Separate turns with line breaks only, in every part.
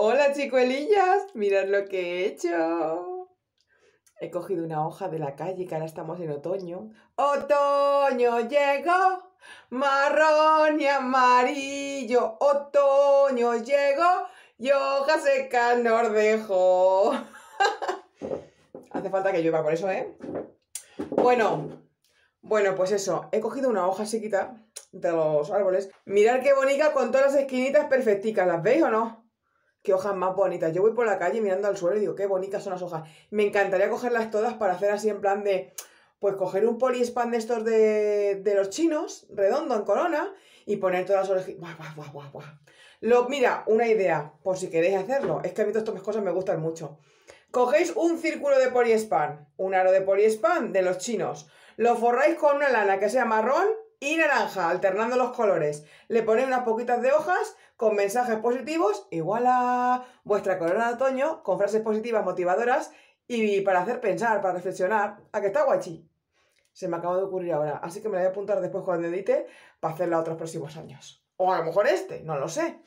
Hola chicuelillas, mirad lo que he hecho. He cogido una hoja de la calle que ahora estamos en otoño. Otoño llegó, marrón y amarillo. Otoño llegó y hojas seca nos dejó. Hace falta que llueva por eso, ¿eh? Bueno, bueno, pues eso. He cogido una hoja sequita de los árboles. Mirad qué bonita con todas las esquinitas perfecticas. ¿Las veis o no? qué hojas más bonitas. Yo voy por la calle mirando al suelo y digo, qué bonitas son las hojas. Me encantaría cogerlas todas para hacer así en plan de, pues coger un poliespan de estos de, los chinos, redondo, en corona, y poner todas las orejitas. Lo, mira, una idea, por si queréis hacerlo, es que a mí todas estas cosas me gustan mucho. Cogéis un círculo de poliespan, un aro de poliespan de los chinos, lo forráis con una lana que sea marrón y naranja, alternando los colores. Le ponéis unas poquitas de hojas con mensajes positivos igual a vuestra corona de otoño con frases positivas motivadoras y para hacer pensar, para reflexionar. ¿A que está guachi? Se me acaba de ocurrir ahora, así que me la voy a apuntar después cuando edite para hacerla otros próximos años. O a lo mejor este, no lo sé.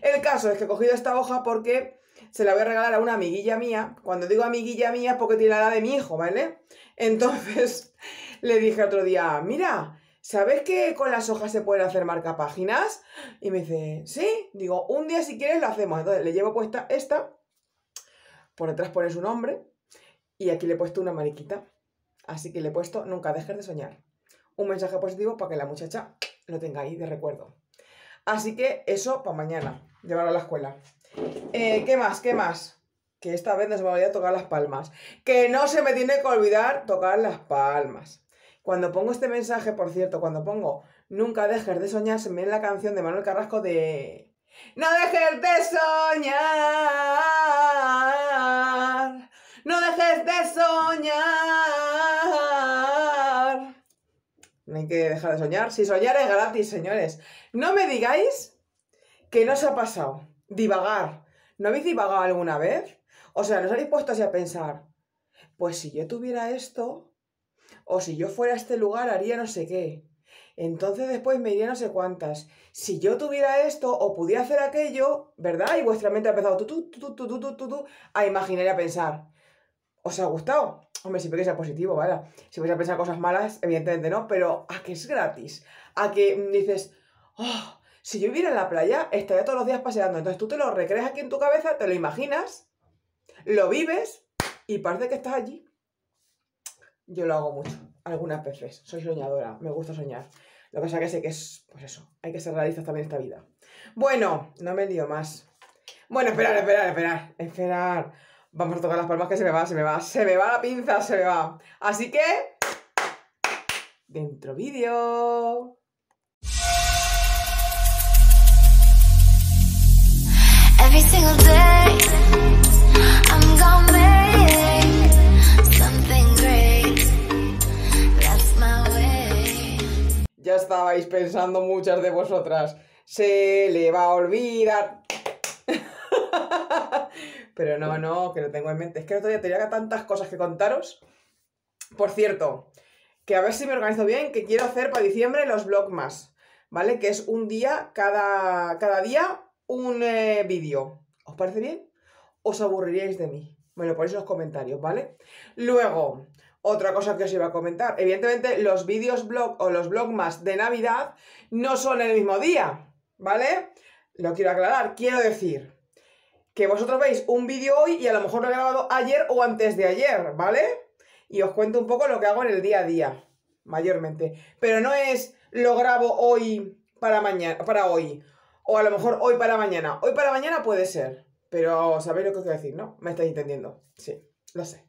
El caso es que he cogido esta hoja porque se la voy a regalar a una amiguilla mía. Cuando digo amiguilla mía es porque tiene la de mi hijo, ¿vale? Entonces le dije otro día, mira, ¿sabes que con las hojas se pueden hacer marcapáginas? Y me dice, sí, digo, un día si quieres lo hacemos. Entonces le llevo puesta esta, por detrás pone su nombre y aquí le he puesto una mariquita. Así que le he puesto, nunca dejes de soñar. Un mensaje positivo para que la muchacha lo tenga ahí de recuerdo. Así que eso para mañana, llevarlo a la escuela. Eh, ¿Qué más? ¿Qué más? Que esta vez no se me tocar las palmas. Que no se me tiene que olvidar tocar las palmas. Cuando pongo este mensaje, por cierto, cuando pongo Nunca dejes de soñar, se me en la canción de Manuel Carrasco de... No dejes de soñar. No dejes de soñar. No hay que dejar de soñar. Si soñar es gratis, señores. No me digáis que no os ha pasado. Divagar. ¿No habéis divagado alguna vez? O sea, ¿nos habéis puesto así a pensar? Pues si yo tuviera esto, o si yo fuera a este lugar haría no sé qué. Entonces después me iría no sé cuántas. Si yo tuviera esto o pudiera hacer aquello, ¿verdad? Y vuestra mente ha empezado tu, a imaginar y a pensar. ¿Os ha gustado? Hombre, siempre que sea positivo, ¿vale? Si vais a pensar cosas malas, evidentemente no, pero a que es gratis. A que dices, oh, si yo viviera en la playa, estaría todos los días paseando. Entonces tú te lo recreas aquí en tu cabeza, te lo imaginas, lo vives y parece que estás allí yo lo hago mucho, algunas veces. Soy soñadora, me gusta soñar. Lo que pasa que sé que es, pues eso, hay que ser realistas también en esta vida. Bueno, no me lío más. Bueno, esperar, esperar, esperar, esperar. Vamos a tocar las palmas que se me va, se me va, se me va la pinza, se me va. Así que... Dentro vídeo. estabais pensando muchas de vosotras. Se le va a olvidar. Pero no, no, que lo tengo en mente. Es que el otro día tenía tantas cosas que contaros. Por cierto, que a ver si me organizo bien, que quiero hacer para diciembre los vlogmas, ¿vale? Que es un día, cada, cada día, un eh, vídeo. ¿Os parece bien? ¿Os aburriríais de mí? Me lo ponéis en los comentarios, ¿vale? Luego, otra cosa que os iba a comentar, evidentemente los vídeos blog o los blogmas de Navidad no son el mismo día, ¿vale? Lo quiero aclarar, quiero decir que vosotros veis un vídeo hoy y a lo mejor lo he grabado ayer o antes de ayer, ¿vale? Y os cuento un poco lo que hago en el día a día, mayormente. Pero no es lo grabo hoy para mañana, para hoy, o a lo mejor hoy para mañana. Hoy para mañana puede ser, pero sabéis lo que os quiero decir, ¿no? Me estáis entendiendo. Sí, lo sé.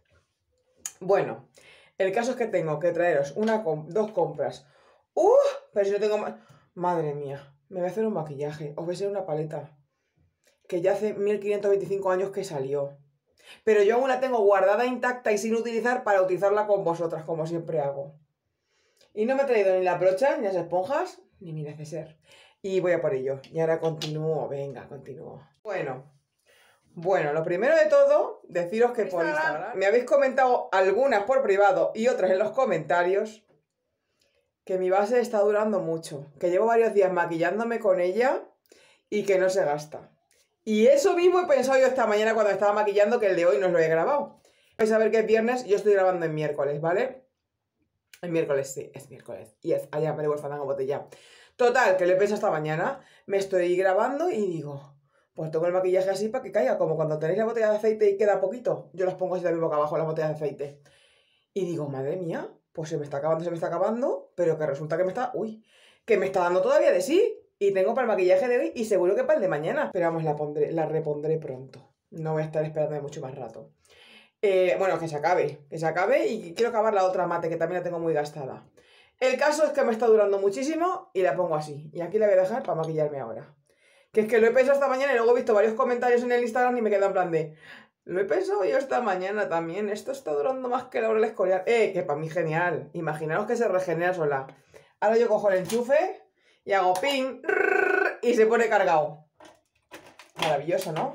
Bueno, el caso es que tengo que traeros una dos compras. ¡Uff! ¡Uh! Pero si no tengo más. Madre mía, me voy a hacer un maquillaje, os voy a hacer una paleta. Que ya hace 1525 años que salió. Pero yo aún la tengo guardada intacta y sin utilizar para utilizarla con vosotras, como siempre hago. Y no me he traído ni la brocha, ni las esponjas, ni mi neceser. Y voy a por ello. Y ahora continúo, venga, continúo. Bueno, bueno, lo primero de todo, deciros que por Instagram? me habéis comentado algunas por privado y otras en los comentarios que mi base está durando mucho, que llevo varios días maquillándome con ella y que no se gasta. Y eso mismo he pensado yo esta mañana cuando estaba maquillando que el de hoy no lo he grabado. Vais a ver que es viernes, yo estoy grabando en miércoles, ¿vale? El miércoles, sí, es miércoles. Y es, allá me le una botella. Total, que lo he pensado esta mañana, me estoy grabando y digo, pues tengo el maquillaje así para que caiga, como cuando tenéis la botella de aceite y queda poquito. Yo las pongo así también boca abajo, las botellas de aceite. Y digo, madre mía, pues se me está acabando, se me está acabando, pero que resulta que me está, uy, que me está dando todavía de sí. Y tengo para el maquillaje de hoy y seguro que para el de mañana. Pero vamos, la, pondré, la repondré pronto. No voy a estar esperando mucho más rato. Eh, bueno, que se acabe, que se acabe y quiero acabar la otra mate que también la tengo muy gastada. El caso es que me está durando muchísimo y la pongo así. Y aquí la voy a dejar para maquillarme ahora. Que es que lo he pensado esta mañana y luego he visto varios comentarios en el Instagram y me quedan en plan de. Lo he pensado yo esta mañana también. Esto está durando más que la hora del escorial. ¡Eh! Que para mí genial. Imaginaos que se regenera sola. Ahora yo cojo el enchufe y hago ping y se pone cargado. Maravilloso, ¿no?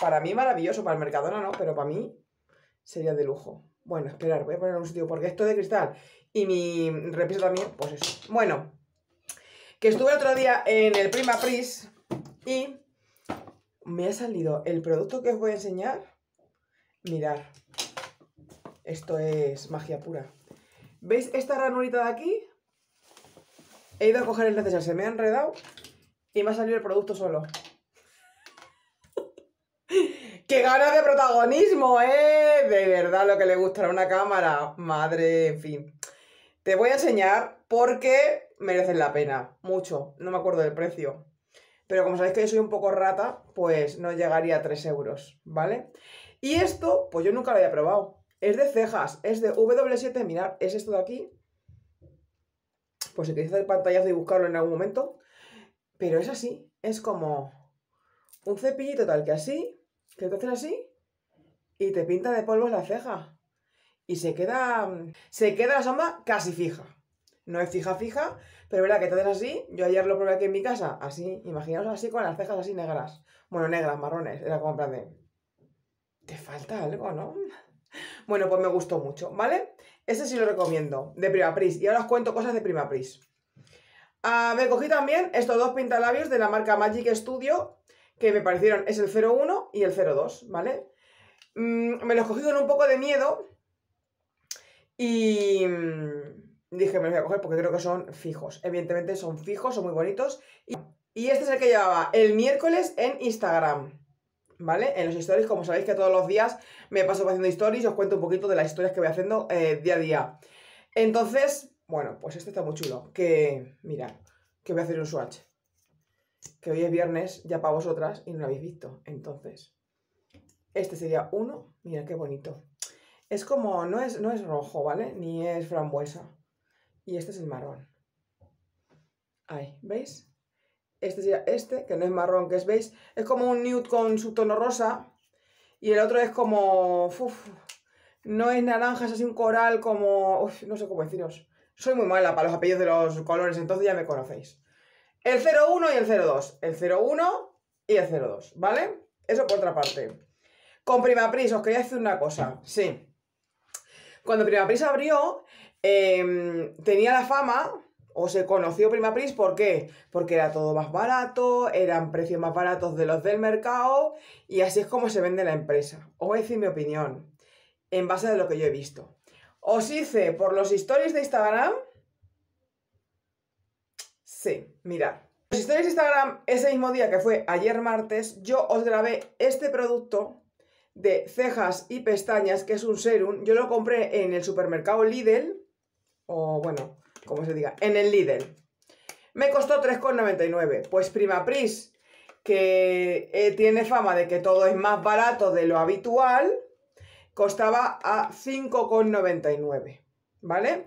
Para mí maravilloso, para el Mercadona no, pero para mí sería de lujo. Bueno, esperar, voy a poner un sitio porque esto de cristal y mi repiso también, pues eso. Bueno, que estuve el otro día en el Prima Pris y me ha salido el producto que os voy a enseñar. Mirar. Esto es magia pura. ¿Veis esta ranurita de aquí? He ido a coger el necesario, se me ha enredado y me ha salido el producto solo. ¡Qué ganas de protagonismo, eh! De verdad lo que le gusta a una cámara. Madre, en fin. Te voy a enseñar porque merecen la pena. Mucho. No me acuerdo del precio. Pero como sabéis que yo soy un poco rata, pues no llegaría a 3 euros, ¿vale? Y esto, pues yo nunca lo había probado. Es de cejas, es de W7, mirar, es esto de aquí. Pues si queréis hacer pantallazo y buscarlo en algún momento. Pero es así, es como un cepillito tal que así, que te haces así y te pinta de polvo la ceja. Y se queda, se queda la sombra casi fija. No es fija fija, pero verdad que te haces así, yo ayer lo probé aquí en mi casa, así, imaginaos así con las cejas así negras. Bueno, negras, marrones, era como en plan de... Te falta algo, ¿no? Bueno, pues me gustó mucho, ¿vale? Ese sí lo recomiendo, de Primapris. Y ahora os cuento cosas de Primapris. me cogí también estos dos pintalabios de la marca Magic Studio, que me parecieron, es el 01 y el 02, ¿vale? Mm, me los cogí con un poco de miedo y dije, me los voy a coger porque creo que son fijos. Evidentemente son fijos, son muy bonitos. Y, este es el que llevaba el miércoles en Instagram. ¿Vale? En los stories, como sabéis que todos los días me paso haciendo stories os cuento un poquito de las historias que voy haciendo eh, día a día. Entonces, bueno, pues este está muy chulo. Que, mira, que voy a hacer un swatch. Que hoy es viernes, ya para vosotras, y no lo habéis visto. Entonces, este sería uno. Mira qué bonito. Es como, no es, no es rojo, ¿vale? Ni es frambuesa y este es el marrón. Ahí, ¿veis? Este sería este, que no es marrón, que es beige. Es como un nude con su tono rosa. Y el otro es como... no es naranja, es así un coral como... Uf, no sé cómo deciros. Soy muy mala para los apellidos de los colores, entonces ya me conocéis. El 01 y el 02. El 01 y el 02, ¿vale? Eso por otra parte. Con Primapris, os quería decir una cosa. Sí. Cuando Primapris abrió, Em, tenía la fama o se conoció Primapris, ¿por qué? Porque era todo más barato, eran precios más baratos de los del mercado y así es como se vende la empresa. Os voy a decir mi opinión en base a lo que yo he visto. Os hice por los stories de Instagram. Sí, mirad. Los stories de Instagram, ese mismo día que fue ayer martes, yo os grabé este producto de cejas y pestañas, que es un serum. Yo lo compré en el supermercado Lidl o bueno, como se diga, en el Lidl. Me costó 3,99. Pues Primapris, que eh, tiene fama de que todo es más barato de lo habitual, costaba a 5,99. ¿Vale?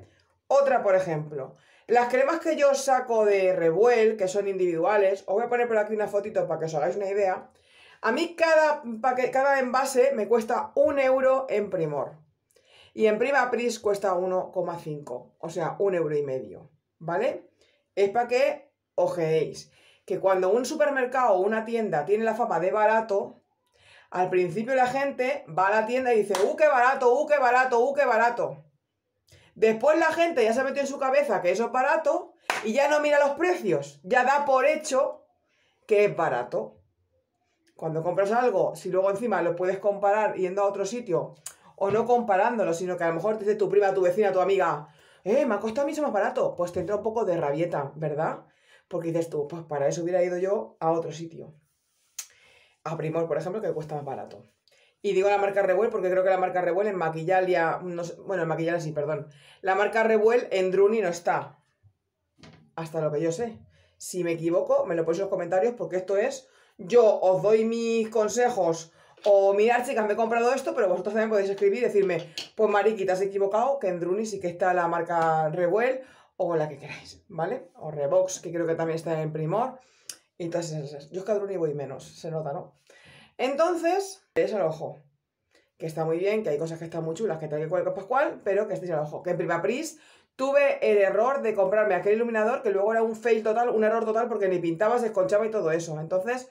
Otra, por ejemplo. Las cremas que yo saco de Revuel, que son individuales, os voy a poner por aquí una fotito para que os hagáis una idea. A mí cada, cada envase me cuesta un euro en Primor. Y en Primapris cuesta 1,5, o sea, un euro y medio, ¿vale? Es para que ojeéis que cuando un supermercado o una tienda tiene la fama de barato, al principio la gente va a la tienda y dice, ¡uh, qué barato, uh, qué barato, uh, qué barato! Después la gente ya se metió en su cabeza que eso es barato y ya no mira los precios, ya da por hecho que es barato. Cuando compras algo, si luego encima lo puedes comparar yendo a otro sitio o no comparándolo, sino que a lo mejor te dice tu prima, tu vecina, tu amiga, eh, me ha costado mucho más barato, pues te entra un poco de rabieta, ¿verdad? Porque dices tú, pues para eso hubiera ido yo a otro sitio. A Primor, por ejemplo, que cuesta más barato. Y digo la marca Revuel porque creo que la marca Revuel en Maquillalia, bueno, en Maquillalia sí, perdón. La marca Revuel en Druni no está. Hasta lo que yo sé. Si me equivoco, me lo ponéis en los comentarios porque esto es, yo os doy mis consejos o mirar, chicas, me he comprado esto, pero vosotros también podéis escribir y decirme, pues Mariqui, te has equivocado, que en Druni sí que está la marca Revuel o la que queráis, ¿vale? O Revox, que creo que también está en Primor. Y todas Yo es que a Druni voy menos, se nota, ¿no? Entonces, es al ojo. Que está muy bien, que hay cosas que están muy chulas, que tengo que cual, pascual, pero que estéis al ojo. Que en Primapris tuve el error de comprarme aquel iluminador que luego era un fail total, un error total porque ni pintaba, se esconchaba y todo eso. Entonces,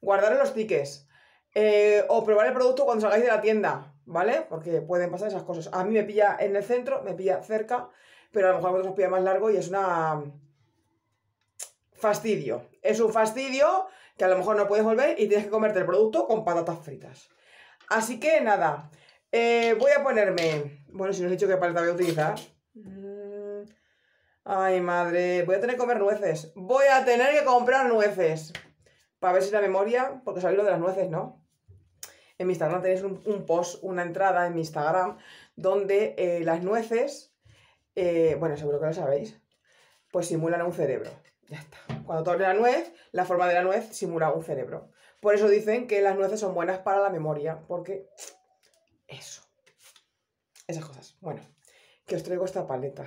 guardaros los tickets. Eh, o probar el producto cuando salgáis de la tienda, ¿vale? Porque pueden pasar esas cosas. A mí me pilla en el centro, me pilla cerca, pero a lo mejor a vosotros os pilla más largo y es una. Mm, fastidio. Es un fastidio que a lo mejor no puedes volver y tienes que comerte el producto con patatas fritas. Así que nada, eh, voy a ponerme. Bueno, si no os he dicho qué paleta voy a utilizar. Mm, ay, madre. Voy a tener que comer nueces. Voy a tener que comprar nueces. Para ver si la memoria, porque sabéis lo de las nueces, ¿no? en mi Instagram tenéis un, post, una entrada en mi Instagram, donde eh, las nueces, eh, bueno, seguro que lo sabéis, pues simulan un cerebro. Ya está. Cuando tomas la nuez, la forma de la nuez simula un cerebro. Por eso dicen que las nueces son buenas para la memoria, porque eso. Esas cosas. Bueno, que os traigo esta paleta.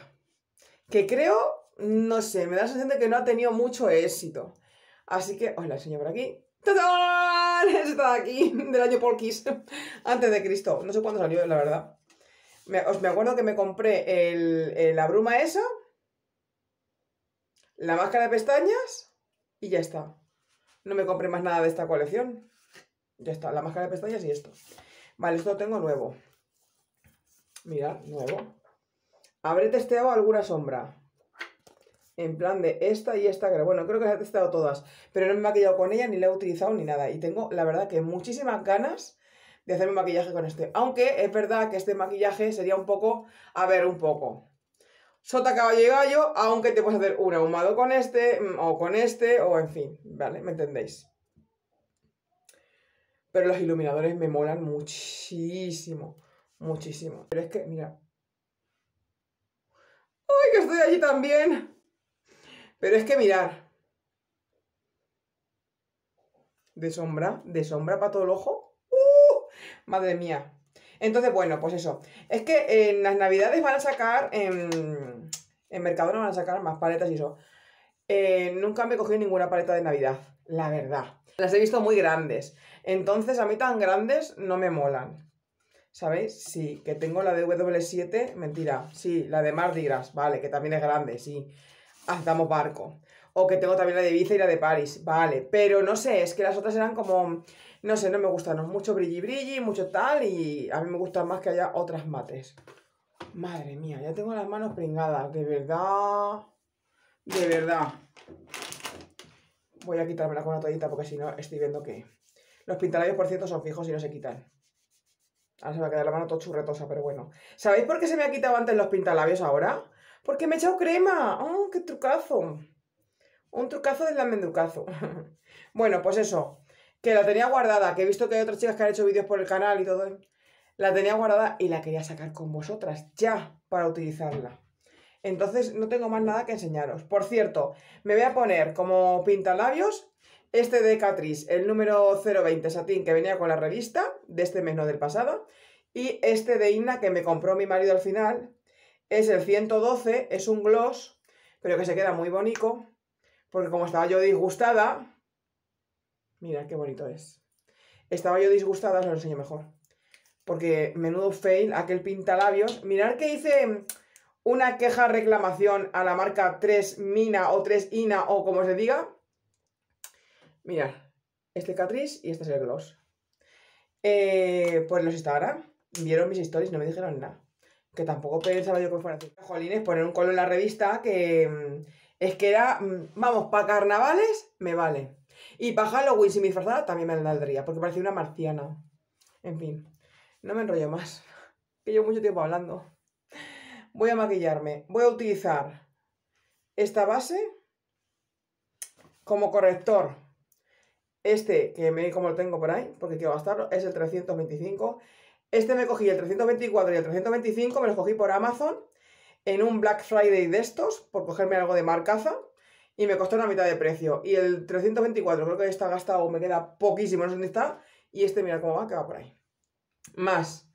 Que creo, no sé, me da la sensación de que no ha tenido mucho éxito. Así que os la enseño por aquí. ¡Tadá! Esta está aquí, del año Polkis, antes de Cristo. No sé cuándo salió, la verdad. Me, os, me acuerdo que me compré la bruma esa, la máscara de pestañas y ya está. No me compré más nada de esta colección. Ya está, la máscara de pestañas y esto. Vale, esto lo tengo nuevo. Mirad, nuevo. Habré testeado alguna sombra. En plan de esta y esta, pero bueno, creo que las he testado todas, pero no me he maquillado con ella, ni la he utilizado, ni nada. Y tengo, la verdad, que muchísimas ganas de hacerme maquillaje con este. Aunque es verdad que este maquillaje sería un poco, a ver, un poco. Sota, caballo y gallo, aunque te puedes hacer un ahumado con este, mm, o con este, o en fin, ¿vale? ¿Me entendéis? Pero los iluminadores me molan muchísimo, muchísimo. Pero es que, mira... ¡Ay, que estoy allí también! Pero es que mirar. De sombra, de sombra para todo el ojo. ¡Uh! Madre mía. Entonces, bueno, pues eso. Es que en las navidades van a sacar. En, en Mercadona van a sacar más paletas y eso. Eh, nunca me he cogido ninguna paleta de Navidad, la verdad. Las he visto muy grandes. Entonces, a mí tan grandes no me molan. ¿Sabéis? Sí, que tengo la de W7, mentira. Sí, la de Mardi vale, que también es grande, sí ah, damos barco. O que tengo también la de Ibiza y la de París, vale. Pero no sé, es que las otras eran como, no sé, no me gustan, mucho brilli brilli, mucho tal, y a mí me gustan más que haya otras mates. Madre mía, ya tengo las manos pringadas, de verdad, de verdad. Voy a la con una toallita porque si no estoy viendo que... Los pintalabios, por cierto, son fijos y no se quitan. Ahora se va a quedar la mano todo churretosa, pero bueno. ¿Sabéis por qué se me ha quitado antes los pintalabios ahora? Porque me he echado crema. ¡Oh, qué trucazo! Un trucazo del almendrucazo. bueno, pues eso. Que la tenía guardada, que he visto que hay otras chicas que han hecho vídeos por el canal y todo. ¿eh? La tenía guardada y la quería sacar con vosotras ya para utilizarla. Entonces no tengo más nada que enseñaros. Por cierto, me voy a poner como pintalabios este de Catrice, el número 020 Satín que venía con la revista de este mes no del pasado. Y este de Inna que me compró mi marido al final, es el 112, es un gloss, pero que se queda muy bonito, porque como estaba yo disgustada, mira qué bonito es. Estaba yo disgustada, os lo enseño mejor. Porque menudo fail, aquel pintalabios. Mirad que hice una queja reclamación a la marca 3 Mina o 3 Ina o como se diga. Mirad, este catriz y este es el gloss. Eh, pues los Instagram vieron mis stories, no me dijeron nada que tampoco pensaba yo que fuera así. Jolines, poner un color en la revista que mm, es que era, mm, vamos, para carnavales me vale. Y para Halloween, si mi también me valdría, porque parecía una marciana. En fin, no me enrollo más, que llevo mucho tiempo hablando. Voy a maquillarme, voy a utilizar esta base como corrector. Este, que me como lo tengo por ahí, porque quiero gastarlo, es el 325. Este me cogí el 324 y el 325, me los cogí por Amazon en un Black Friday de estos, por cogerme algo de marcaza, y me costó una mitad de precio. Y el 324 creo que está gastado, me queda poquísimo, no sé dónde está, y este mira cómo va, que va por ahí. Más,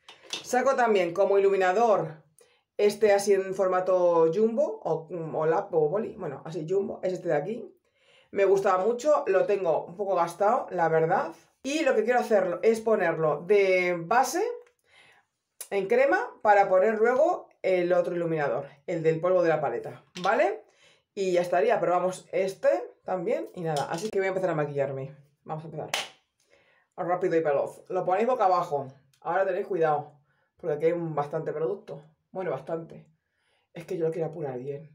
saco también como iluminador este así en formato jumbo, o, mm, o lap, o boli, bueno, así jumbo, es este de aquí. Me gustaba mucho, lo tengo un poco gastado, la verdad. Y lo que quiero hacer es ponerlo de base en crema para poner luego el otro iluminador, el del polvo de la paleta, ¿vale? Y ya estaría, probamos este también y nada, así que voy a empezar a maquillarme. Vamos a empezar. Rápido y veloz. Lo ponéis boca abajo. Ahora tenéis cuidado, porque aquí hay bastante producto. Bueno, bastante. Es que yo lo quiero apurar bien.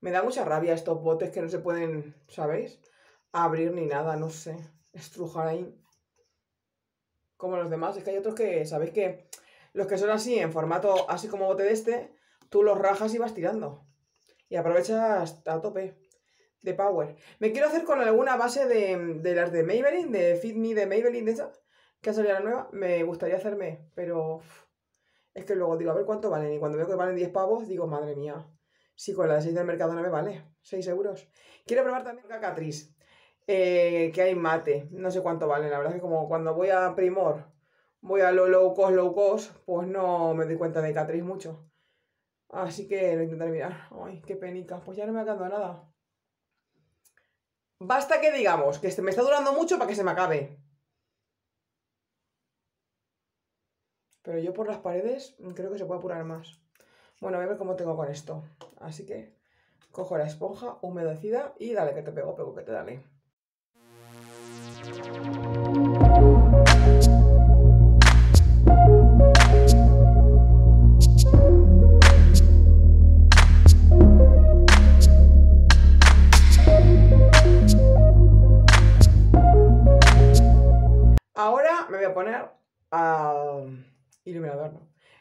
Me da mucha rabia estos botes que no se pueden, ¿sabéis? Abrir ni nada, no sé. Estrujar ahí. Como los demás. Es que hay otros que, ¿sabéis que los que son así, en formato así como bote de este, tú los rajas y vas tirando. Y aprovechas a tope de power. Me quiero hacer con alguna base de, las de Maybelline, de Fit Me de Maybelline, de esa, que ha salido la nueva. Me gustaría hacerme, pero es que luego digo, a ver cuánto valen. Y cuando veo que valen 10 pavos, digo, madre mía, si con la de 6 del mercado no me vale, 6 euros. Quiero probar también Cacatriz, eh, que hay mate, no sé cuánto valen. La verdad es que como cuando voy a Primor voy a lo low cost, pues no me doy cuenta de Catrice mucho. Así que lo intentaré mirar. Ay, qué penica. Pues ya no me ha quedado nada. Basta que digamos que este me está durando mucho para que se me acabe. Pero yo por las paredes creo que se puede apurar más. Bueno, voy a ver cómo tengo con esto. Así que cojo la esponja humedecida y dale que te pego, pego que te dale.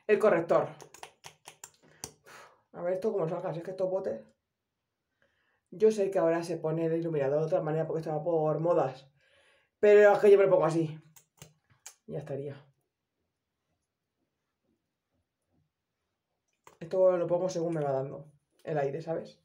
El corrector. A ver esto como salga, si es que estos botes... Yo sé que ahora se pone el iluminador de otra manera porque estaba por modas. Pero es que yo me pongo así. Ya estaría. Esto lo pongo según me va dando el aire, ¿sabes?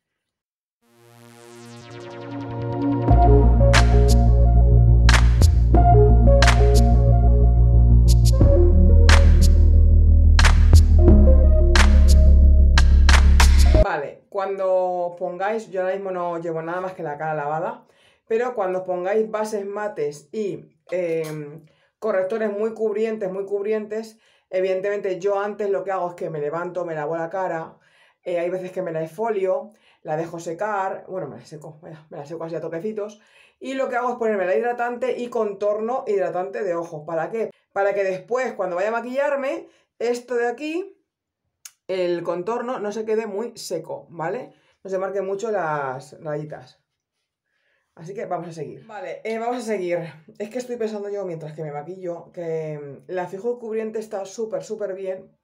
cuando pongáis, yo ahora mismo no llevo nada más que la cara lavada, pero cuando pongáis bases mates y em, correctores muy cubrientes, muy cubrientes, evidentemente yo antes lo que hago es que me levanto, me lavo la cara, eh, hay veces que me la esfolio, la dejo secar, bueno, me la seco, me la seco así a toquecitos, y lo que hago es ponerme la hidratante y contorno hidratante de ojos. ¿Para qué? Para que después, cuando vaya a maquillarme, esto de aquí el contorno no se quede muy seco, ¿vale? No se marquen mucho las rayitas. Así que vamos a seguir. Vale, eh, vamos a seguir. Es que estoy pensando yo mientras que me maquillo que mm, la fijo cubriente está súper, súper bien.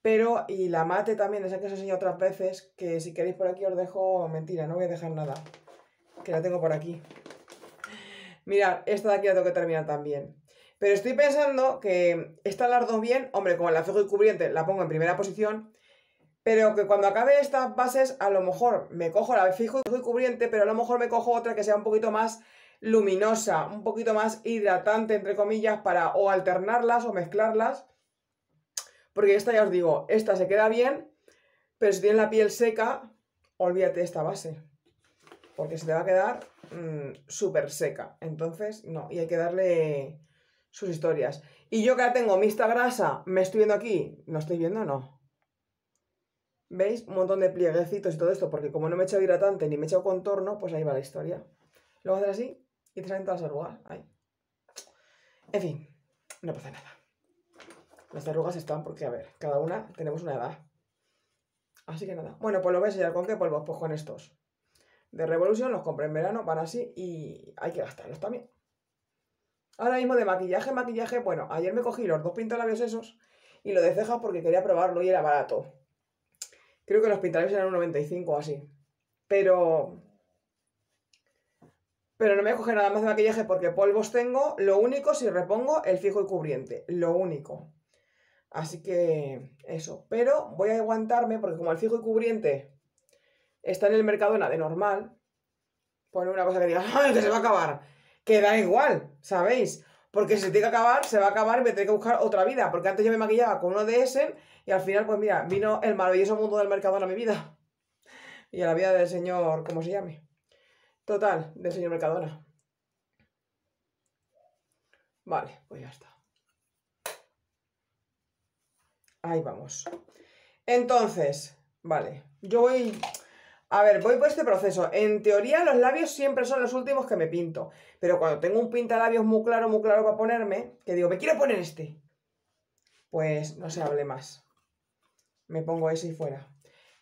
Pero, y la mate también, esa que os he enseñado otras veces, que si queréis por aquí os dejo, mentira, no voy a dejar nada, que la tengo por aquí. Mirad, esta de aquí la tengo que terminar también. Pero estoy pensando que esta las bien, hombre, como la fijo y cubriente la pongo en primera posición, pero que cuando acabe estas bases, a lo mejor me cojo la fijo y cubriente, pero a lo mejor me cojo otra que sea un poquito más luminosa, un poquito más hidratante, entre comillas, para o alternarlas o mezclarlas. Porque esta ya os digo, esta se queda bien, pero si tienes la piel seca, olvídate de esta base. Porque se te va a quedar mm, súper seca. Entonces, no, y hay que darle sus historias. Y yo que la tengo mixta grasa, me estoy viendo aquí, ¿no estoy viendo? No. ¿Veis? Un montón de plieguecitos y todo esto, porque como no me he echado hidratante ni me he echado contorno, pues ahí va la historia. Luego hacer así y te salen todas las arrugas. Ahí. En fin, no pasa nada. Las arrugas están porque, a ver, cada una tenemos una edad. Así que nada. Bueno, pues lo voy a sellar con qué polvos. Pues con estos. De Revolution los compré en verano, van así y hay que gastarlos también. Ahora mismo de maquillaje, maquillaje, bueno, ayer me cogí los dos pintalabios esos y lo de cejas porque quería probarlo y era barato. Creo que los pintales eran un 95 o así. Pero. Pero no me voy a coger nada más de maquillaje porque polvos tengo. Lo único, si repongo, el fijo y cubriente. Lo único. Así que eso. Pero voy a aguantarme porque como el fijo y cubriente está en el Mercadona de normal, pone pues una cosa que diga, ¡ay, que se va a acabar! queda da igual, ¿sabéis? Porque si se tiene que acabar, se va a acabar y me tengo que buscar otra vida. Porque antes yo me maquillaba con uno de ese y al final, pues mira, vino el maravilloso mundo del Mercadona a mi vida. Y a la vida del señor, ¿cómo se llame? Total, del señor Mercadona. Vale, pues ya está. Ahí vamos. Entonces, vale, yo voy a ver, voy por este proceso. En teoría, los labios siempre son los últimos que me pinto. Pero cuando tengo un pintalabios muy claro, muy claro para ponerme, que digo, me quiero poner este. Pues no se hable más. Me pongo ese y fuera.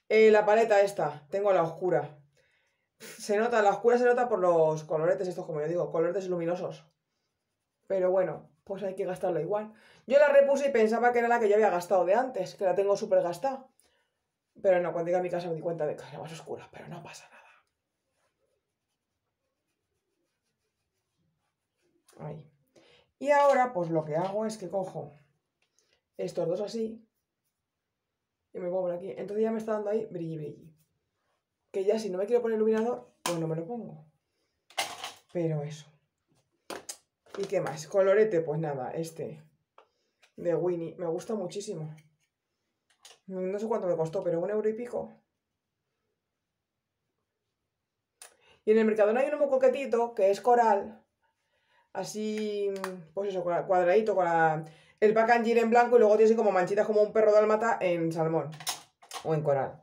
Eh, la paleta esta, tengo la oscura. Se nota, la oscura se nota por los coloretes, estos como yo digo, coloretes luminosos. Pero bueno, pues hay que gastarlo igual. Yo la repuse y pensaba que era la que ya había gastado de antes, que la tengo súper gastada. Pero no, cuando llegué a mi casa me di cuenta de que era más oscura, pero no pasa nada. Ahí. Y ahora, pues lo que hago es que cojo estos dos así y me pongo por aquí. Entonces ya me está dando ahí brilli brilli. Que ya si no me quiero poner iluminador, pues no me lo pongo. Pero eso. ¿Y qué más? Colorete, pues nada, este de Winnie. Me gusta muchísimo. No sé cuánto me costó, pero un euro y pico. Y en el no hay uno muy coquetito, que es coral. Así, pues eso, cuadradito, con el packaging en blanco y luego tiene así como manchitas como un perro de almata en salmón o en coral.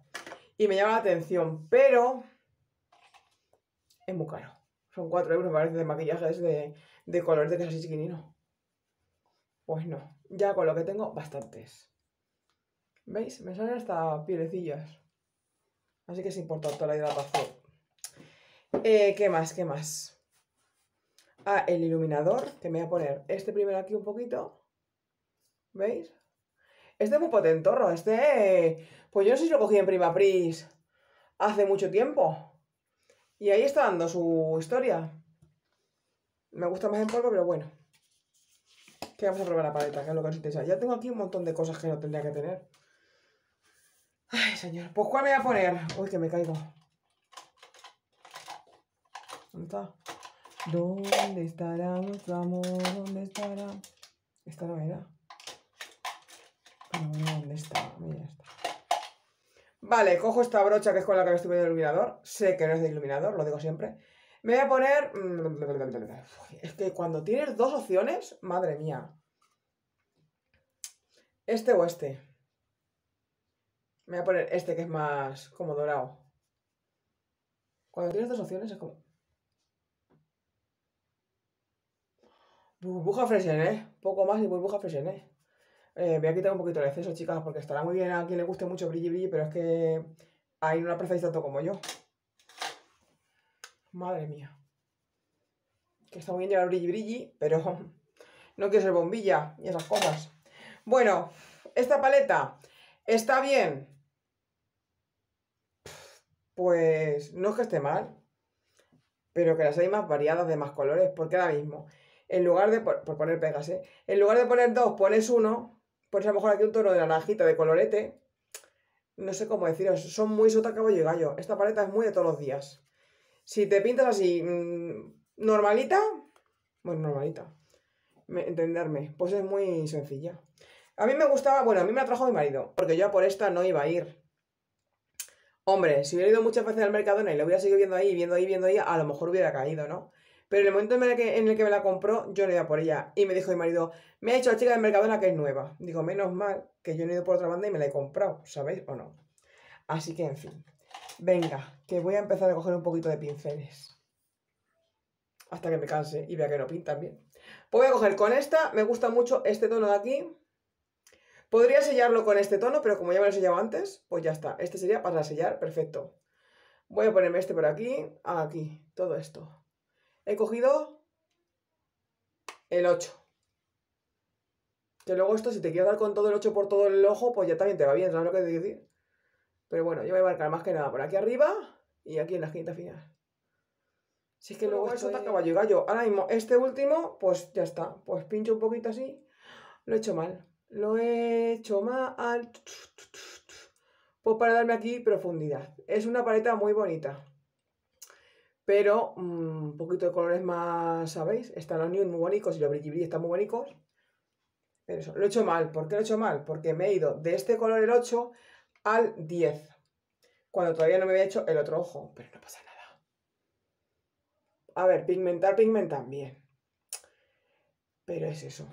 Y me llama la atención, pero es muy caro. Son 4 euros, me parece, de maquillajes de, de color de así chiquinino. Pues no, ya con lo que tengo, bastantes. ¿Veis? Me salen hasta pielecillas. Así que es importante la hidratación. Eh, ¿Qué más? ¿Qué más? Ah, el iluminador, que voy a poner este primero aquí un poquito. ¿Veis? Este es muy potentorro, este... Pues yo no sé si lo cogí en Prima Pris hace mucho tiempo. Y ahí está dando su historia. Me gusta más en polvo, pero bueno. Que vamos a probar la paleta, que es lo que os interesa. Ya tengo aquí un montón de cosas que no tendría que tener. Ay, señor. Pues, ¿cuál me voy a poner? Uy, que me caigo. ¿Dónde está? ¿Dónde estará nuestro ¿Dónde estará? ¿Esta no era? ¿dónde está? Mira, está. Vale, cojo esta brocha que es con la que me estoy de iluminador. Sé que no es de iluminador, lo digo siempre. Me voy a poner... Mm, es que cuando tienes dos opciones, madre mía. Este o este. Me voy a poner este que es más como dorado. Cuando tienes dos opciones es como. Burbuja ¿eh? Poco más y burbuja Freshen, Eh, voy a quitar un poquito el exceso, chicas, porque estará muy bien a quien le guste mucho brilli brilli, pero es que ahí no la apreciáis tanto como yo. Madre mía. Que está muy bien llevar brilli brilli, pero no quiero ser bombilla y esas cosas. Bueno, esta paleta está bien pues no es que esté mal, pero que las hay más variadas de más colores, porque ahora mismo, en lugar de, por, poner pegas, ¿eh? en lugar de poner dos, pones uno, pones a lo mejor aquí un tono de naranjita, de colorete, no sé cómo deciros, son muy sota caballo y gallo, esta paleta es muy de todos los días. Si te pintas así, mm, normalita, bueno, normalita, entenderme, pues es muy sencilla. A mí me gustaba, bueno, a mí me la trajo mi marido, porque yo por esta no iba a ir. Hombre, si hubiera ido muchas veces al Mercadona y lo hubiera seguido viendo ahí, viendo ahí, viendo ahí, a lo mejor hubiera caído, ¿no? Pero en el momento en el que, en el que me la compró, yo no iba por ella. Y me dijo mi marido, me ha hecho la chica del Mercadona que es nueva. Digo, menos mal que yo no he ido por otra banda y me la he comprado, ¿sabéis o no? Así que, en fin. Venga, que voy a empezar a coger un poquito de pinceles. Hasta que me canse y vea que no pintan bien. Pues voy a coger con esta, me gusta mucho este tono de aquí. Podría sellarlo con este tono, pero como ya me lo he sellado antes, pues ya está. Este sería para sellar, perfecto. Voy a ponerme este por aquí, aquí, todo esto. He cogido el 8. Que luego esto, si te quieres dar con todo el 8 por todo el ojo, pues ya también te va bien, ¿sabes lo que te quiero decir? Pero bueno, yo voy a marcar más que nada por aquí arriba y aquí en la quinta final. Si que luego, eso está caballo y gallo. Ahora mismo, este último, pues ya está. Pues pincho un poquito así. Lo he hecho mal. Lo he hecho mal Pues para darme aquí profundidad. Es una paleta muy bonita. Pero mm, un poquito de colores más, ¿sabéis? Están los nude muy bonitos y los brilli están muy bonitos. Pero eso, lo he hecho mal. ¿Por qué lo he hecho mal? Porque me he ido de este color el 8 al 10. Cuando todavía no me había hecho el otro ojo. Pero no pasa nada. A ver, pigmentar, pigmentar, bien. Pero es eso.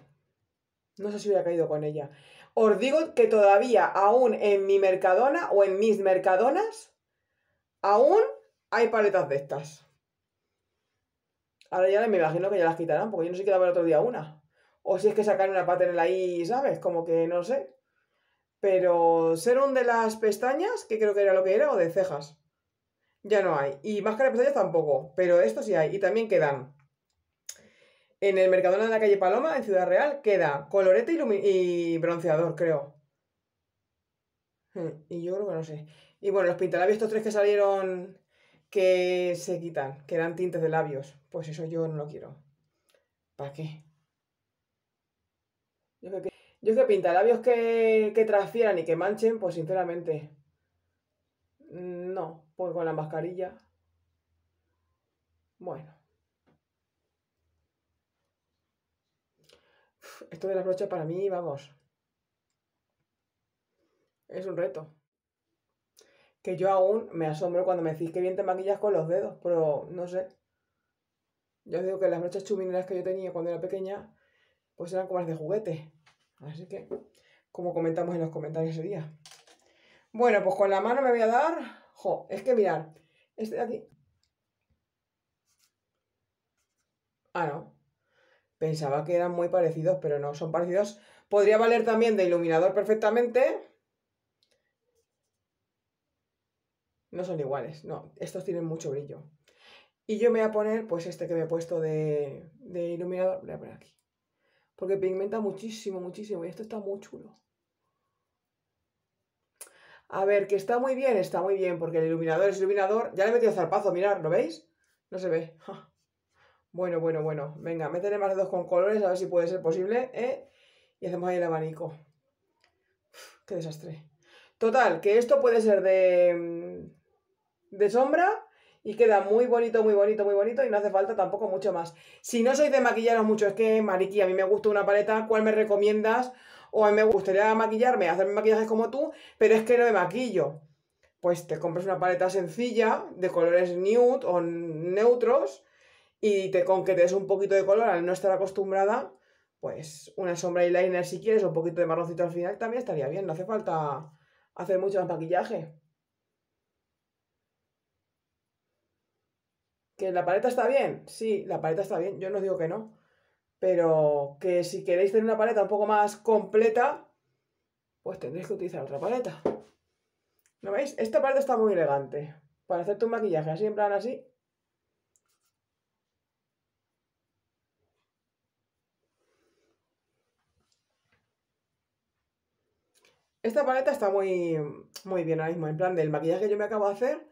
No sé si hubiera caído con ella. Os digo que todavía, aún en mi Mercadona o en mis Mercadonas, aún hay paletas de estas. Ahora ya me imagino que ya las quitarán, porque yo no sé qué el otro día una. O si es que sacan una el ahí, ¿sabes? Como que no sé. Pero ser un de las pestañas, que creo que era lo que era, o de cejas. Ya no hay. Y máscara de pestañas tampoco, pero esto sí hay. Y también quedan. En el Mercadona de la calle Paloma, en Ciudad Real, queda colorete y bronceador, creo. Hmm, y yo creo que no sé. Y bueno, los pintalabios, estos tres que salieron que se quitan, que eran tintes de labios. Pues eso yo no lo quiero. ¿Para qué? Yo que, que pintalabios que, que transfieran y que manchen, pues sinceramente. Mm, no, pues con la mascarilla. Bueno. esto de las brochas para mí, vamos. Es un reto. Que yo aún me asombro cuando me decís que bien te maquillas con los dedos, pero no sé. Yo os digo que las brochas chumineras que yo tenía cuando era pequeña, pues eran como las de juguete. Así que, como comentamos en los comentarios ese día. Bueno, pues con la mano me voy a dar. es que mirar, este de aquí. Ah, no. Pensaba que eran muy parecidos, pero no, son parecidos. Podría valer también de iluminador perfectamente. No son iguales, no. Estos tienen mucho brillo. Y yo me voy a poner, pues, este que me he puesto de, de iluminador. Voy a poner aquí. Porque pigmenta muchísimo, muchísimo. Y esto está muy chulo. A ver, que está muy bien, está muy bien, porque el iluminador es iluminador. Ya le he metido zarpazo, mirad, ¿lo veis? No se ve. Bueno, bueno, bueno. Venga, meteré más dos con colores, a ver si puede ser posible, ¿eh? Y hacemos ahí el abanico. qué desastre. Total, que esto puede ser de, mm, de sombra y queda muy bonito, muy bonito, muy bonito y no hace falta tampoco mucho más. Si no sois de maquillaros mucho, es que, Mariki, a mí me gusta una paleta, ¿cuál me recomiendas? O a mí me gustaría maquillarme, hacerme maquillajes como tú, pero es que no me maquillo. Pues te compras una paleta sencilla de colores nude o neutros y te, con que te des un poquito de color al no estar acostumbrada, pues una sombra y liner si quieres, o un poquito de marroncito al final también estaría bien, no hace falta hacer mucho más maquillaje. ¿Que la paleta está bien? Sí, la paleta está bien, yo no digo que no. Pero que si queréis tener una paleta un poco más completa, pues tendréis que utilizar otra paleta. ¿No veis? Esta paleta está muy elegante. Para hacer tu maquillaje así, en plan así, Esta paleta está muy, muy bien ahora mismo. En plan, del maquillaje que yo me acabo de hacer,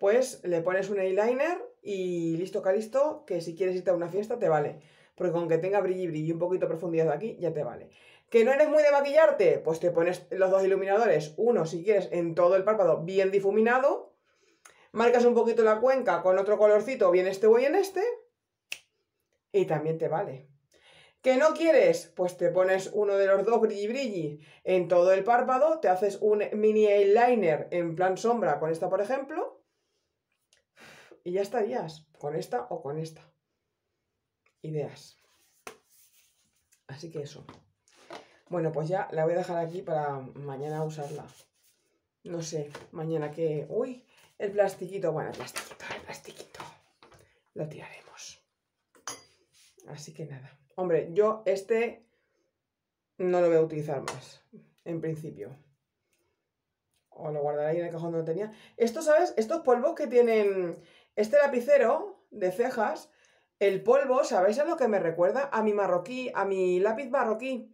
pues le pones un eyeliner y listo, calisto, que si quieres irte a una fiesta te vale. Porque con que tenga y y un poquito de profundidad aquí, ya te vale. ¿Que no eres muy de maquillarte? Pues te pones los dos iluminadores, uno si quieres en todo el párpado bien difuminado, marcas un poquito la cuenca con otro colorcito, bien este o bien este, y también te vale. ¿Que no quieres? Pues te pones uno de los dos brilli brilli en todo el párpado, te haces un mini eyeliner en plan sombra con esta, por ejemplo, y ya estarías con esta o con esta. Ideas. Así que eso. Bueno, pues ya la voy a dejar aquí para mañana usarla. No sé, mañana que... Uy, el plastiquito. Bueno, el plastiquito, el plastiquito. Lo tiraremos. Así que nada. Hombre, yo este no lo voy a utilizar más, en principio. O lo guardaré ahí en el cajón donde tenía. Esto ¿sabes? Estos polvos que tienen este lapicero de cejas, el polvo, ¿sabéis a lo que me recuerda? A mi marroquí, a mi lápiz marroquí.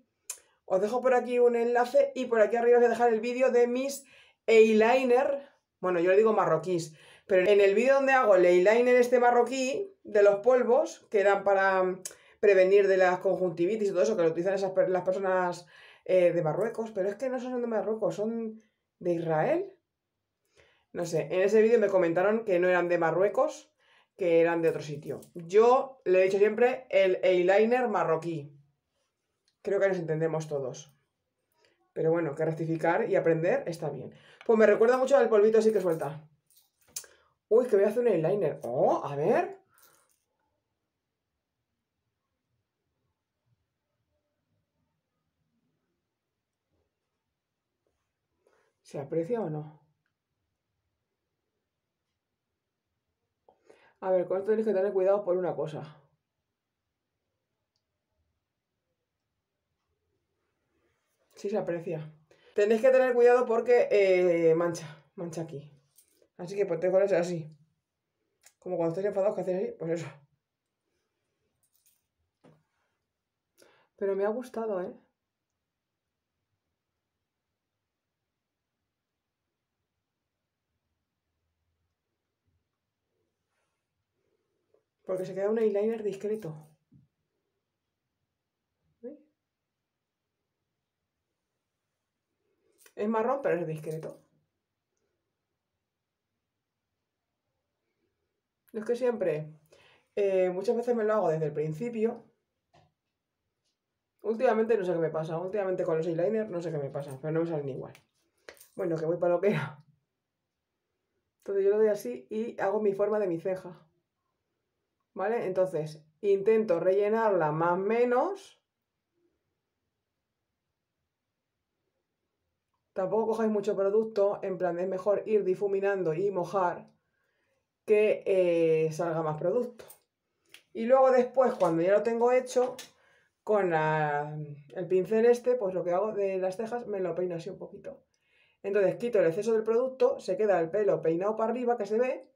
Os dejo por aquí un enlace y por aquí arriba os voy a dejar el vídeo de mis eyeliner. Bueno, yo le digo marroquís, pero en el vídeo donde hago el eyeliner este marroquí de los polvos, que eran para prevenir de las conjuntivitis y todo eso que lo utilizan esas, las personas eh, de Marruecos, pero es que no son de Marruecos, son de Israel. No sé, en ese vídeo me comentaron que no eran de Marruecos, que eran de otro sitio. Yo le he dicho siempre el eyeliner marroquí. Creo que nos entendemos todos. Pero bueno, que rectificar y aprender está bien. Pues me recuerda mucho al polvito así que suelta. Uy, que voy a hacer un eyeliner. Oh, a ver. ¿Se aprecia o no? A ver, con esto tenéis que tener cuidado por una cosa. Sí se aprecia. Tenéis que tener cuidado porque eh, mancha, mancha aquí. Así que pues tengo que así. Como cuando estáis enfadados que hacéis así, pues eso. Pero me ha gustado, ¿eh? porque se queda un eyeliner discreto. Es marrón, pero es discreto. Lo es que siempre, eh, muchas veces me lo hago desde el principio. Últimamente no sé qué me pasa, últimamente con los eyeliner no sé qué me pasa, pero no me salen igual. Bueno, que voy para lo que era. Entonces yo lo doy así y hago mi forma de mi ceja. ¿Vale? Entonces, intento rellenarla más menos. Tampoco cojáis mucho producto, en plan es mejor ir difuminando y mojar que eh, salga más producto. Y luego después, cuando ya lo tengo hecho, con el pincel este, pues lo que hago de las cejas me lo peino así un poquito. Entonces quito el exceso del producto, se queda el pelo peinado para arriba que se ve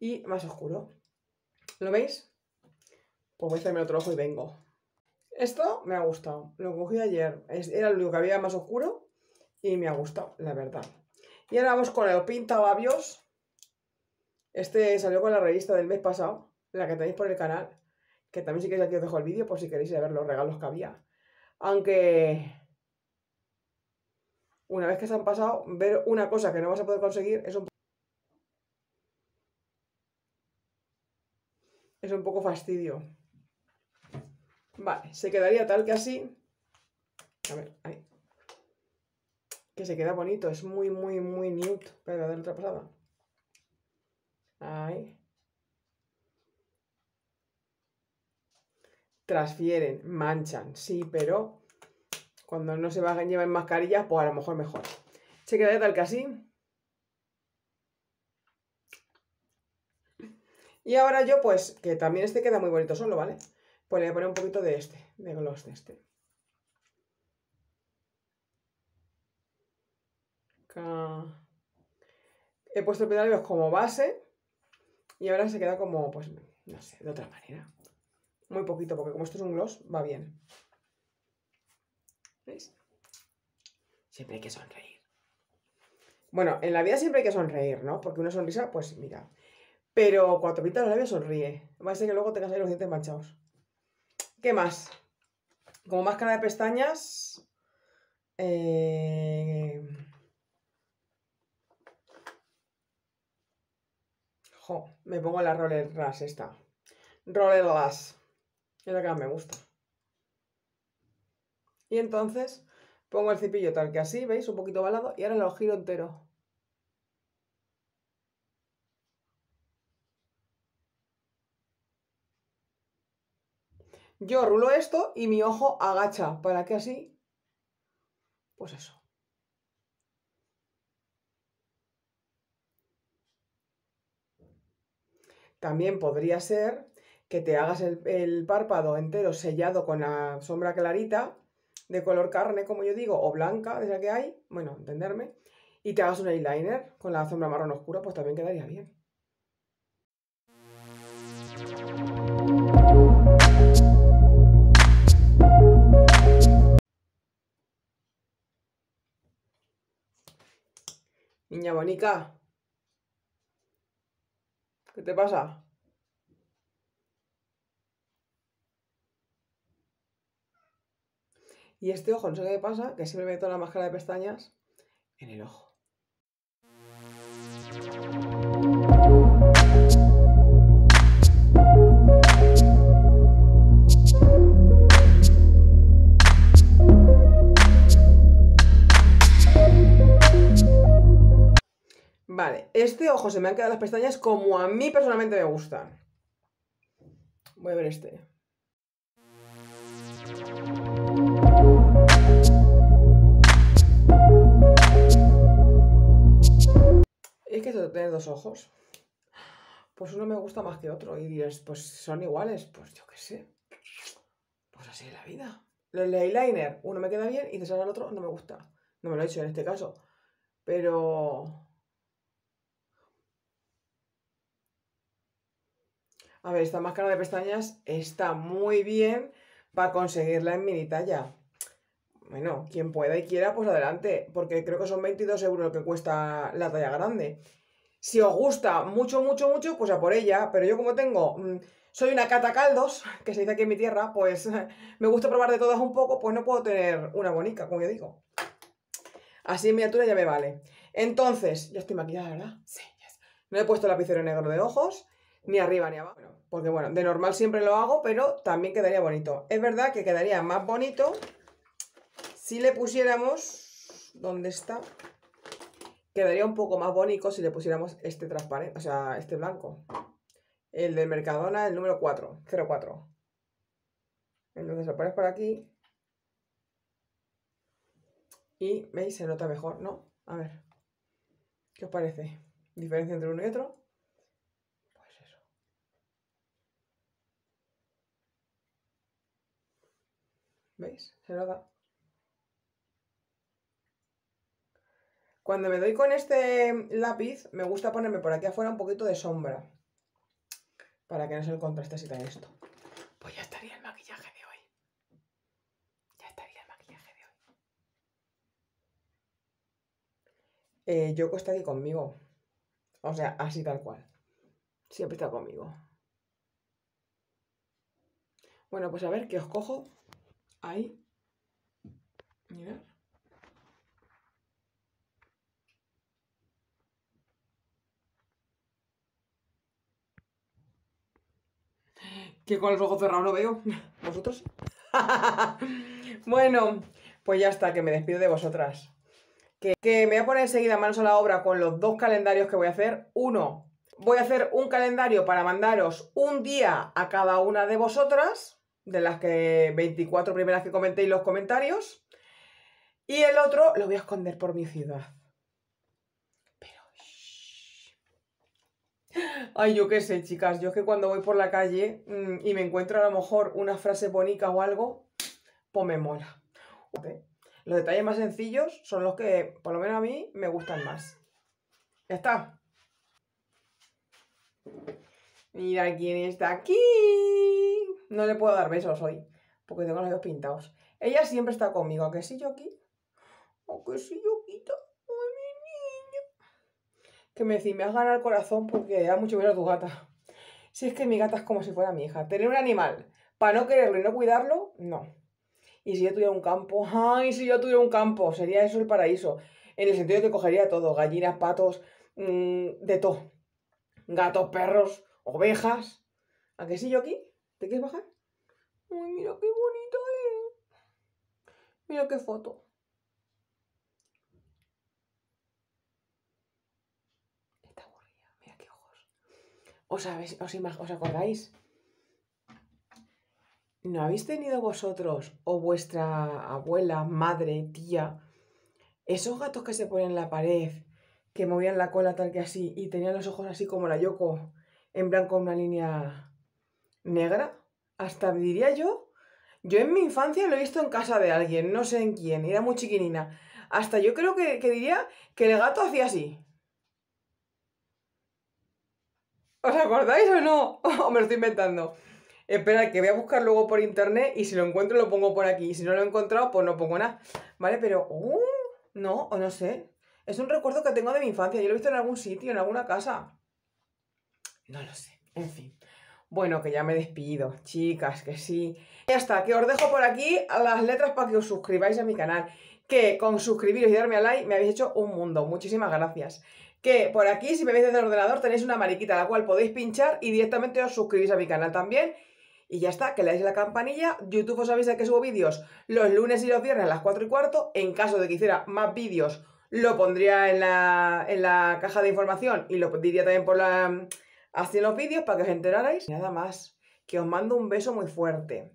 y más oscuro. ¿Lo veis? Pues voy a hacerme otro ojo y vengo. Esto me ha gustado. Lo cogí ayer. Era lo que había más oscuro y me ha gustado, la verdad. Y ahora vamos con el labios. Este salió con la revista del mes pasado, la que tenéis por el canal. Que también si queréis aquí os dejo el vídeo por si queréis ver los regalos que había. Aunque una vez que se han pasado, ver una cosa que no vas a poder conseguir es un es un poco fastidio. Vale, se quedaría tal que así. A ver, ahí. Que se queda bonito, es muy, muy, muy nude. Pero dar otra pasada. Ahí. Transfieren, manchan, sí, pero cuando no se llevan mascarillas, pues a lo mejor mejor. Se quedaría tal que así. Y ahora yo, pues, que también este queda muy bonito solo, ¿vale? Pues le voy a poner un poquito de este, de gloss de este. He puesto el pedal como base y ahora se queda como, pues, no sé, de otra manera. Muy poquito, porque como esto es un gloss, va bien. ¿Veis? Siempre hay que sonreír. Bueno, en la vida siempre hay que sonreír, ¿no? Porque una sonrisa, pues mira, pero cuando pintas los labios sonríe. Va a ser que luego tengas ahí los dientes manchados. ¿Qué más? Como máscara de pestañas. Eh, me pongo la Roller Rush esta. Roller Rush. Es la que más me gusta. Y entonces pongo el cepillo tal que así, ¿veis? Un poquito balado y ahora lo giro entero. Yo rulo esto y mi ojo agacha para que así, pues eso. También podría ser que te hagas el, el, párpado entero sellado con la sombra clarita, de color carne, como yo digo, o blanca, de la que hay, bueno, entenderme, y te hagas un eyeliner con la sombra marrón oscura, pues también quedaría bien. Niña bonita, ¿Qué te pasa? Y este ojo, no sé qué pasa, que siempre meto la máscara de pestañas en el ojo. Vale, este ojo se me han quedado las pestañas como a mí personalmente me gustan. Voy a ver este. Es que tener dos ojos. Pues uno me gusta más que otro. Y dirás, pues son iguales. Pues yo qué sé. Pues así es la vida. El eyeliner, uno me queda bien y de sale el otro, no me gusta. No me lo he hecho en este caso. Pero A ver, esta máscara de pestañas está muy bien para conseguirla en mini talla. Bueno, quien pueda y quiera, pues adelante, porque creo que son 22 euros lo que cuesta la talla grande. Si os gusta mucho, mucho, mucho, pues a por ella. Pero yo como tengo, mm, soy una cata caldos, que se dice aquí en mi tierra, pues me gusta probar de todas un poco, pues no puedo tener una bonita, como yo digo. Así en miniatura ya me vale. Entonces, ya estoy maquillada, ¿verdad? Sí, yes. No he puesto lapicero negro de ojos ni arriba ni abajo. Porque bueno, de normal siempre lo hago, pero también quedaría bonito. Es verdad que quedaría más bonito si le pusiéramos... ¿Dónde está? Quedaría un poco más bonito si le pusiéramos este transparente, o sea, este blanco. El del Mercadona, el número 4, 04. Entonces lo pones por aquí. Y, ¿veis? Se nota mejor, ¿no? A ver. ¿Qué os parece? Diferencia entre uno y otro. ¿Veis? Se lo da. Cuando me doy con este lápiz, me gusta ponerme por aquí afuera un poquito de sombra. Para que no se contraste así tan esto. Pues ya estaría el maquillaje de hoy. Ya estaría el maquillaje de hoy. Eh, Yoko está aquí conmigo. O sea, así tal cual. Siempre está conmigo. Bueno, pues a ver qué os cojo. Ahí. Mirar. Que con los ojos cerrados no veo. ¿Vosotros? bueno, pues ya está, que me despido de vosotras. Que, que me voy a poner enseguida manos a la obra con los dos calendarios que voy a hacer. Uno, voy a hacer un calendario para mandaros un día a cada una de vosotras de las que 24 primeras que comentéis los comentarios. Y el otro lo voy a esconder por mi ciudad. Pero... Ay, yo qué sé, chicas. Yo es que cuando voy por la calle mm, y me encuentro a lo mejor una frase bonita o algo, pues me mola. Los detalles más sencillos son los que, por lo menos a mí, me gustan más. Ya está. Mira quién está aquí. No le puedo dar besos hoy, porque tengo los ojos pintados. Ella siempre está conmigo, que si yo aquí, que si yo Ay, mi niño. Que me decís, me has ganado el corazón porque da mucho miedo a tu gata. Si es que mi gata es como si fuera mi hija. Tener un animal para no quererlo y no cuidarlo, no. Y si yo tuviera un campo, ay, si yo tuviera un campo, sería eso el paraíso. En el sentido de que cogería todo, gallinas, patos, mm, de todo. Gatos, perros, ovejas. ¿A qué sí yo aquí? ¿Te quieres bajar? mira qué bonito es. Mira qué foto. Está aburrida, mira qué ojos. ¿Os, acordáis? ¿No habéis tenido vosotros o vuestra abuela, madre, tía, esos gatos que se ponen en la pared, que movían la cola tal que así y tenían los ojos así como la Yoko, en blanco una línea negra, hasta diría yo. Yo en mi infancia lo he visto en casa de alguien, no sé en quién, era muy chiquinina. Hasta yo creo que, diría que el gato hacía así. ¿Os acordáis o no? o me lo estoy inventando. Espera, que voy a buscar luego por internet y si lo encuentro lo pongo por aquí. Y si no lo he encontrado, pues no pongo nada. ¿Vale? Pero, uh, no, o no sé. Es un recuerdo que tengo de mi infancia. Yo lo he visto en algún sitio, en alguna casa. No lo sé. En fin. Bueno, que ya me despido, chicas, que sí. Ya está, que os dejo por aquí las letras para que os suscribáis a mi canal. Que con suscribiros y darme a like me habéis hecho un mundo. Muchísimas gracias. Que por aquí, si me veis desde el ordenador, tenéis una mariquita a la cual podéis pinchar y directamente os suscribís a mi canal también. Y ya está, que le la campanilla. YouTube os avisa que subo vídeos los lunes y los viernes a las 4 y cuarto. En caso de que hiciera más vídeos, lo pondría en la, en la caja de información y lo diría también por la así los vídeos para que os enterarais. Nada más, que os mando un beso muy fuerte,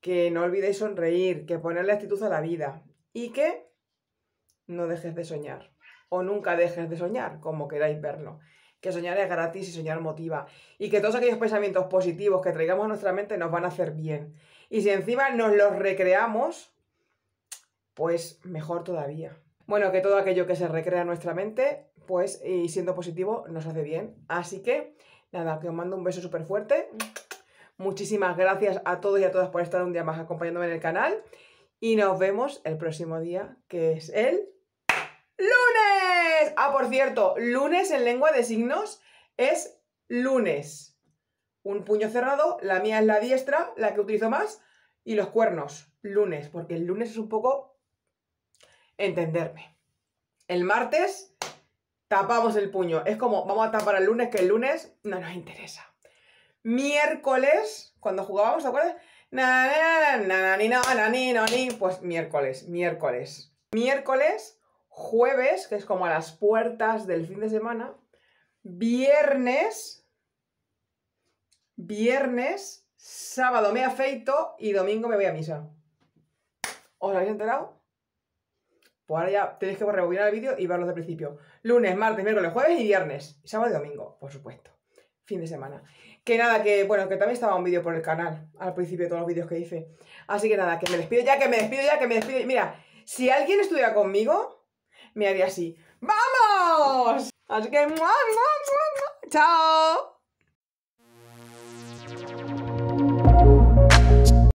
que no olvidéis sonreír, que ponerle actitud a la vida y que no dejes de soñar o nunca dejes de soñar, como queráis verlo. Que soñar es gratis y soñar motiva. Y que todos aquellos pensamientos positivos que traigamos a nuestra mente nos van a hacer bien. Y si encima nos los recreamos, pues mejor todavía. Bueno, que todo aquello que se recrea en nuestra mente, pues y siendo positivo, nos hace bien. Así que Nada, que os mando un beso súper fuerte. Muchísimas gracias a todos y a todas por estar un día más acompañándome en el canal. Y nos vemos el próximo día, que es el lunes. Ah, por cierto, lunes en lengua de signos es lunes. Un puño cerrado, la mía es la diestra, la que utilizo más, y los cuernos, lunes, porque el lunes es un poco entenderme. El martes tapamos el puño. Es como, vamos a tapar el lunes, que el lunes no nos interesa. Miércoles, cuando jugábamos, ¿te acuerdas? Na, na, ni, ni, ni. Pues miércoles, miércoles. Miércoles, jueves, que es como a las puertas del fin de semana. Viernes, viernes, sábado me afeito y domingo me voy a misa. ¿Os habéis enterado? Pues ahora ya tenéis que rebobinar el vídeo y verlos de principio. Lunes, martes, miércoles, jueves y viernes. sábado y domingo, por supuesto. Fin de semana. Que nada, que bueno, que también estaba un vídeo por el canal al principio de todos los vídeos que hice. Así que nada, que me despido ya, que me despido ya, que me despido. Mira, si alguien estuviera conmigo, me haría así. ¡Vamos! Así que, ¡mua, chao